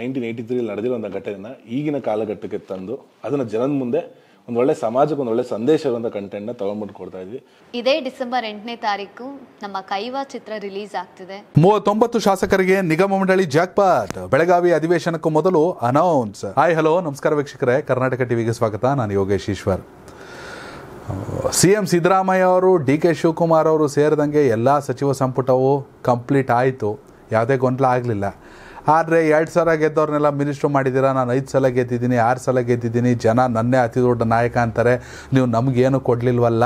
nineteen eighty ತ್ರೀಲಿ ನಡೆದಿರೋ ಒಂದು ಘಟನೆನ ಈಗಿನ ಕಾಲಘಟ್ಟಕ್ಕೆ ತಂದು ಅದನ್ನು ಜನದ ಮುಂದೆ ಒಂದು ಒಳ್ಳೆ ಸಮಾಜಕ್ಕೆ ಒಂದು ಒಳ್ಳೆ ಸಂದೇಶ ಇರುವಂಥ ಕಂಟೆಂಟ್ನ ತಗೊಂಡ್ಬಿಟ್ಟು ಕೊಡ್ತಾ ಇದ್ವಿ ಇದೇ ಡಿಸೆಂಬರ್ ಎಂಟನೇ ತಾರೀಕು ನಮ್ಮ ಕೈವಾ ಚಿತ್ರ ರಿಲೀಸ್ ಆಗ್ತಿದೆ ಮೂವತ್ತೊಂಬತ್ತು ಶಾಸಕರಿಗೆ ನಿಗಮ ಮಂಡಳಿ ಜಾಕ್ಪಾತ್ ಬೆಳಗಾವಿ ಅಧಿವೇಶನಕ್ಕೂ ಮೊದಲು ಅನೌನ್ಸ್ ಹಾಯ್ ಹಲೋ ನಮಸ್ಕಾರ ವೀಕ್ಷಕರೇ ಕರ್ನಾಟಕ ಟಿವಿಗೆ ಸ್ವಾಗತ ನಾನು ಯೋಗೇಶ್ ಈಶ್ವರ್ ಸಿ ಎಂ ಸಿದ್ದರಾಮಯ್ಯ ಅವರು ಡಿ ಕೆ ಶಿವಕುಮಾರ್ ಅವರು ಸೇರಿದಂಗೆ ಎಲ್ಲ ಸಚಿವ ಸಂಪುಟವು ಕಂಪ್ಲೀಟ್ ಆಯಿತು ಯಾವುದೇ ಗೊಂದಲ ಆಗಲಿಲ್ಲ ಆದರೆ ಎರಡು ಸಲ ಗೆದ್ದವ್ರನ್ನೆಲ್ಲ ಮಿನಿಸ್ಟ್ರು ಮಾಡಿದ್ದೀರಾ ನಾನು ಐದು ಸಲ ಗೆದ್ದಿದ್ದೀನಿ ಆರು ಸಲ ಗೆದ್ದಿದ್ದೀನಿ ಜನ ನನ್ನೇ ಅತಿ ದೊಡ್ಡ ನಾಯಕ ಅಂತಾರೆ ನೀವು ನಮಗೇನು ಕೊಡಲಿಲ್ವಲ್ಲ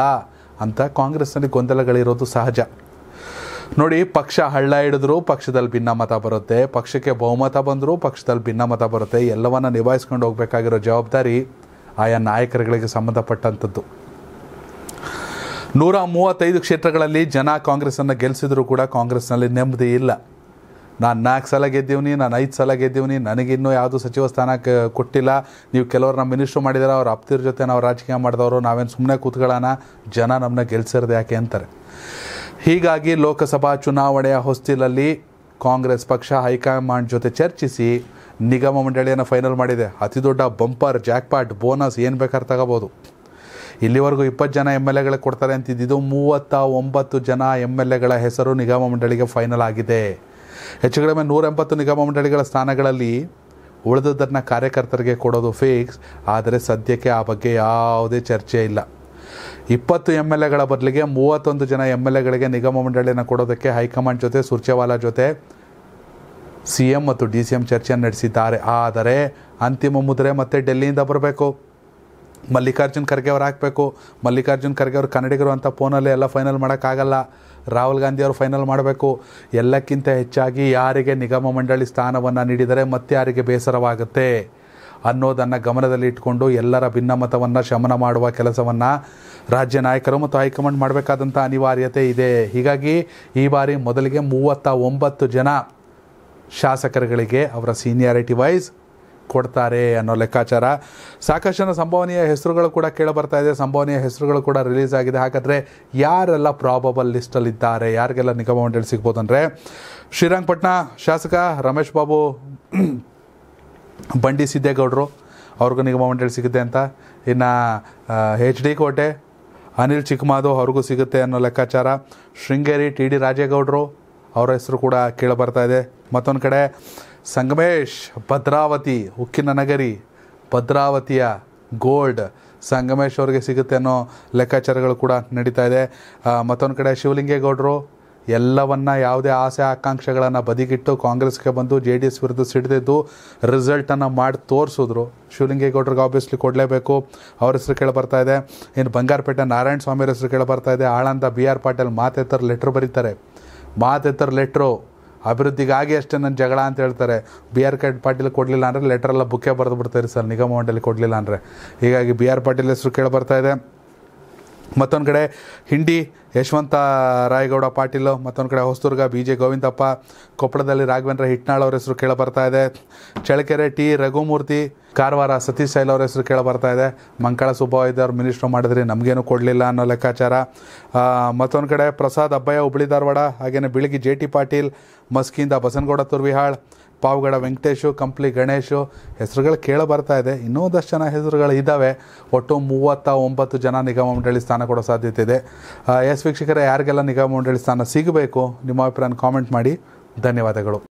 ಅಂತ ಕಾಂಗ್ರೆಸ್ನಲ್ಲಿ ಗೊಂದಲಗಳಿರೋದು ಸಹಜ ನೋಡಿ ಪಕ್ಷ ಹಳ್ಳ ಹಿಡಿದ್ರು ಪಕ್ಷದಲ್ಲಿ ಭಿನ್ನಮತ ಬರುತ್ತೆ ಪಕ್ಷಕ್ಕೆ ಬಹುಮತ ಬಂದರೂ ಪಕ್ಷದಲ್ಲಿ ಭಿನ್ನಮತ ಬರುತ್ತೆ ಎಲ್ಲವನ್ನು ನಿಭಾಯಿಸ್ಕೊಂಡು ಹೋಗಬೇಕಾಗಿರೋ ಜವಾಬ್ದಾರಿ ಆಯಾ ನಾಯಕರುಗಳಿಗೆ ಸಂಬಂಧಪಟ್ಟಂಥದ್ದು ನೂರ ಮೂವತ್ತೈದು ಕ್ಷೇತ್ರಗಳಲ್ಲಿ ಜನ ಕಾಂಗ್ರೆಸ್ಸನ್ನು ಗೆಲ್ಲಿಸಿದರೂ ಕೂಡ ಕಾಂಗ್ರೆಸ್ನಲ್ಲಿ ನೆಮ್ಮದಿ ಇಲ್ಲ ನಾನು ನಾಲ್ಕು ಸಲ ಗೆದ್ದೀವ್ನಿ ನಾನು ಐದು ಸಲ ಗೆದ್ದೀವ್ನಿ ನನಗಿನ್ನೂ ಯಾವುದು ಸಚಿವ ಸ್ಥಾನಕ್ಕೆ ಕೊಟ್ಟಿಲ್ಲ ನೀವು ನಮ್ಮ ಮಿನಿಸ್ಟ್ರು ಮಾಡಿದಾರೆ ಅವ್ರ ಅಪ್ತಿರ ಜೊತೆ ನಾವು ರಾಜಕೀಯ ಮಾಡಿದವರು ನಾವೇನು ಸುಮ್ಮನೆ ಕೂತ್ಕೊಳ್ಳೋಣ ಜನ ನಮ್ಮನ್ನ ಗೆಲ್ಸಿರೋದು ಯಾಕೆ ಅಂತಾರೆ ಹೀಗಾಗಿ ಲೋಕಸಭಾ ಚುನಾವಣೆಯ ಹೊಸ್ತಿಲಲ್ಲಿ ಕಾಂಗ್ರೆಸ್ ಪಕ್ಷ ಹೈಕಮಾಂಡ್ ಜೊತೆ ಚರ್ಚಿಸಿ ನಿಗಮ ಮಂಡಳಿಯನ್ನು ಫೈನಲ್ ಮಾಡಿದೆ ಅತಿ ದೊಡ್ಡ ಬಂಪರ್ ಜಾಕ್ಪಾಟ್ ಬೋನಸ್ ಏನು ಬೇಕಾದ್ರೆ ತಗೋಬೋದು ಇಲ್ಲಿವರೆಗೂ ಇಪ್ಪತ್ತು ಜನ ಎಮ್ ಎಲ್ ಎಗಳಿಗೆ ಕೊಡ್ತಾರೆ ಅಂತಿದ್ದು ಮೂವತ್ತ ಒಂಬತ್ತು ಜನ ಎಮ್ ಎಲ್ ಎಗಳ ಹೆಸರು ನಿಗಮ ಮಂಡಳಿಗೆ ಫೈನಲ್ ಆಗಿದೆ ಹೆಚ್ಚು ಕಡಿಮೆ ನೂರ ಎಂಬತ್ತು ನಿಗಮ ಮಂಡಳಿಗಳ ಸ್ಥಾನಗಳಲ್ಲಿ ಉಳಿದದನ್ನು ಕಾರ್ಯಕರ್ತರಿಗೆ ಕೊಡೋದು ಫೇಕ್ಸ್ ಆದರೆ ಸದ್ಯಕ್ಕೆ ಆ ಬಗ್ಗೆ ಯಾವುದೇ ಚರ್ಚೆ ಇಲ್ಲ ಇಪ್ಪತ್ತು ಎಮ್ ಎಲ್ ಎಗಳ ಬದಲಿಗೆ ಮೂವತ್ತೊಂದು ಜನ ಎಮ್ ಎಲ್ ಎಗಳಿಗೆ ನಿಗಮ ಮಂಡಳಿಯನ್ನು ಕೊಡೋದಕ್ಕೆ ಹೈಕಮಾಂಡ್ ಜೊತೆ ಸುರ್ಚೇವಾಲಾ ಜೊತೆ ಸಿ ಎಂ ಮತ್ತು ಡಿ ಸಿ ಎಂ ಚರ್ಚೆಯನ್ನು ನಡೆಸಿದ್ದಾರೆ ಆದರೆ ಅಂತಿಮ ಮುದ್ರೆ ಮತ್ತೆ ಡೆಲ್ಲಿಯಿಂದ ಬರಬೇಕು ಮಲ್ಲಿಕಾರ್ಜುನ್ ಖರ್ಗೆ ಅವ್ರು ಹಾಕಬೇಕು ಮಲ್ಲಿಕಾರ್ಜುನ್ ಖರ್ಗೆ ಅವರು ಕನ್ನಡಿಗರು ಅಂತ ಫೋನಲ್ಲಿ ಎಲ್ಲ ಫೈನಲ್ ಮಾಡೋಕ್ಕಾಗಲ್ಲ ರಾಹುಲ್ ಅವರು ಫೈನಲ್ ಮಾಡಬೇಕು ಎಲ್ಲಕ್ಕಿಂತ ಹೆಚ್ಚಾಗಿ ಯಾರಿಗೆ ನಿಗಮ ಮಂಡಳಿ ಸ್ಥಾನವನ್ನು ನೀಡಿದರೆ ಮತ್ತೆ ಯಾರಿಗೆ ಬೇಸರವಾಗುತ್ತೆ ಅನ್ನೋದನ್ನು ಗಮನದಲ್ಲಿ ಇಟ್ಕೊಂಡು ಎಲ್ಲರ ಭಿನ್ನಮತವನ್ನು ಶಮನ ಮಾಡುವ ಕೆಲಸವನ್ನು ರಾಜ್ಯ ನಾಯಕರು ಮತ್ತು ಹೈಕಮಾಂಡ್ ಮಾಡಬೇಕಾದಂಥ ಅನಿವಾರ್ಯತೆ ಇದೆ ಹೀಗಾಗಿ ಈ ಬಾರಿ ಮೊದಲಿಗೆ ಮೂವತ್ತ ಒಂಬತ್ತು ಜನ ಶಾಸಕರುಗಳಿಗೆ ಅವರ ಸೀನಿಯಾರಿಟಿ ವೈಸ್ ಕೊಡ್ತಾರೆ ಅನ್ನೋ ಲೆಕ್ಕಾಚಾರ ಸಾಕಷ್ಟು ಜನ ಸಂಭವನೀಯ ಹೆಸರುಗಳು ಕೂಡ ಕೇಳಬರ್ತಾ ಇದೆ ಸಂಭವನೀಯ ಹೆಸರುಗಳು ಕೂಡ ರಿಲೀಸ್ ಆಗಿದೆ ಹಾಗಾದರೆ ಯಾರೆಲ್ಲ ಪ್ರಾಬಬಲ್ ಲಿಸ್ಟಲ್ಲಿದ್ದಾರೆ ಯಾರಿಗೆಲ್ಲ ನಿಗಮ ಮಂಡಳಿ ಸಿಗ್ಬೋದು ಅಂದರೆ ಶ್ರೀರಂಗಪಟ್ಟಣ ಶಾಸಕ ರಮೇಶ್ ಬಾಬು ಬಂಡಿ ಸಿದ್ದೇಗೌಡರು ಅವ್ರಿಗೂ ನಿಗಮ ಮಂಡಳಿ ಸಿಗುತ್ತೆ ಅಂತ ಇನ್ನು ಎಚ್ ಡಿ ಕೋಟೆ ಅನಿಲ್ ಚಿಕ್ಕಮಾಧು ಅವ್ರಿಗೂ ಸಿಗುತ್ತೆ ಅನ್ನೋ ಲೆಕ್ಕಾಚಾರ ಶೃಂಗೇರಿ ಟಿ ಡಿ ರಾಜೇಗೌಡರು ಅವರ ಹೆಸರು ಕೂಡ ಕೇಳಿ ಬರ್ತಾಯಿದೆ ಇದೆ ಮತ್ತೊಂದು ಕಡೆ ಸಂಗಮೇಶ್ ಭದ್ರಾವತಿ ಉಕ್ಕಿನ ನಗರಿ ಭದ್ರಾವತಿಯ ಗೋಲ್ಡ್ ಸಂಗಮೇಶ್ ಅವ್ರಿಗೆ ಸಿಗುತ್ತೆ ಅನ್ನೋ ಲೆಕ್ಕಾಚಾರಗಳು ಕೂಡ ನಡೀತಾ ಇದೆ ಮತ್ತೊಂದು ಕಡೆ ಶಿವಲಿಂಗೇಗೌಡರು ಎಲ್ಲವನ್ನು ಯಾವುದೇ ಆಸೆ ಆಕಾಂಕ್ಷೆಗಳನ್ನು ಬದಿಗಿಟ್ಟು ಕಾಂಗ್ರೆಸ್ಗೆ ಬಂದು ಜೆ ಡಿ ಎಸ್ ವಿರುದ್ಧ ಸಿಡಿದಿದ್ದು ರಿಸಲ್ಟನ್ನು ಮಾಡಿ ತೋರಿಸಿದ್ರು ಶಿವಲಿಂಗೇಗೌಡರಿಗೆ ಆಬ್ವಿಯಸ್ಲಿ ಕೊಡಲೇಬೇಕು ಅವ್ರ ಹೆಸರು ಕೇಳಿ ಬರ್ತಾ ಇದೆ ಇನ್ನು ಬಂಗಾರಪೇಟೆ ನಾರಾಯಣ ಸ್ವಾಮಿ ಹೆಸರು ಕೇಳಿ ಬರ್ತಾ ಇದೆ ಆಳಂದ ಬಿ ಆರ್ ಪಾಟೀಲ್ ಮಾತೆತ್ತರ ಲೆಟ್ರ್ ಬರೀತಾರೆ ಮಾತೆತ್ತರ ಲೆಟ್ರು ಅಭಿವೃದ್ಧಿಗಾಗಿ ಅಷ್ಟೇ ನನ್ನ ಜಗಳ ಅಂತ ಹೇಳ್ತಾರೆ ಬಿ ಆರ್ ಕೆ ಪಾಟೀಲ್ ಕೊಡಲಿಲ್ಲ ಅಂದರೆ ಲೆಟ್ರೆಲ್ಲ ಬುಕ್ಕೇ ಬರೆದು ಬಿಡ್ತಾರೆ ಸರ್ ನಿಗಮ ಮಂಡಳಿ ಕೊಡಲಿಲ್ಲ ಅಂದರೆ ಹೀಗಾಗಿ ಬಿ ಆರ್ ಪಾಟೀಲ್ ಹೆಸರು ಕೇಳಿ ಇದೆ ಮತ್ತೊಂದು ಕಡೆ ಹಿಂಡಿ ಯಶವಂತ ರಾಯಗೌಡ ಪಾಟೀಲು ಮತ್ತೊಂದು ಕಡೆ ಹೊಸದುರ್ಗ ಬಿ ಜೆ ಗೋವಿಂದಪ್ಪ ಕೊಪ್ಪಳದಲ್ಲಿ ರಾಘವೇಂದ್ರ ಹಿಟ್ನಾಳ್ ಅವ್ರ ಹೆಸರು ಕೇಳಿ ಬರ್ತಾ ಇದೆ ಚಳ್ಳಕೆರೆ ಟಿ ರಘುಮೂರ್ತಿ ಕಾರವಾರ ಸತೀಶ್ ಶೈಲ್ ಅವರ ಹೆಸರು ಕೇಳ ಬರ್ತಾ ಇದೆ ಮಂಕಳ ಸುಬ್ಬಾಯ್ದವ್ರು ಮಿನಿಸ್ಟ್ರ್ ಮಾಡಿದ್ರಿ ನಮಗೇನು ಕೊಡಲಿಲ್ಲ ಅನ್ನೋ ಲೆಕ್ಕಾಚಾರ ಮತ್ತೊಂದು ಕಡೆ ಪ್ರಸಾದ್ ಅಬ್ಬಯ್ಯ ಹುಬ್ಳಿ ಧಾರವಾಡ ಹಾಗೆಯೇ ಬೆಳಿಗ್ಗೆ ಜೆ ಟಿ ಪಾಟೀಲ್ ಮಸ್ಕಿಯಿಂದ ಬಸನಗೌಡ ತುರ್ವಿಹಾಳ್ ಪಾವಗಡ ವೆಂಕಟೇಶು ಕಂಪ್ಲಿ ಗಣೇಶು ಹೆಸರುಗಳು ಕೇಳ ಬರ್ತಾ ಇದೆ ಇನ್ನೊಂದಷ್ಟು ಜನ ಹೆಸರುಗಳು ಇದ್ದಾವೆ ಒಟ್ಟು ಮೂವತ್ತ ಒಂಬತ್ತು ಜನ ನಿಗಮ ಮಂಡಳಿ ಸ್ಥಾನ ಕೊಡೋ ಸಾಧ್ಯತೆ ಇದೆ ಎಸ್ ವೀಕ್ಷಕರೇ ಯಾರಿಗೆಲ್ಲ ನಿಗಮ ಮಂಡಳಿ ಸ್ಥಾನ ಸಿಗಬೇಕು ನಿಮ್ಮ ಅಭಿಪ್ರಾಯ ಕಾಮೆಂಟ್ ಮಾಡಿ ಧನ್ಯವಾದಗಳು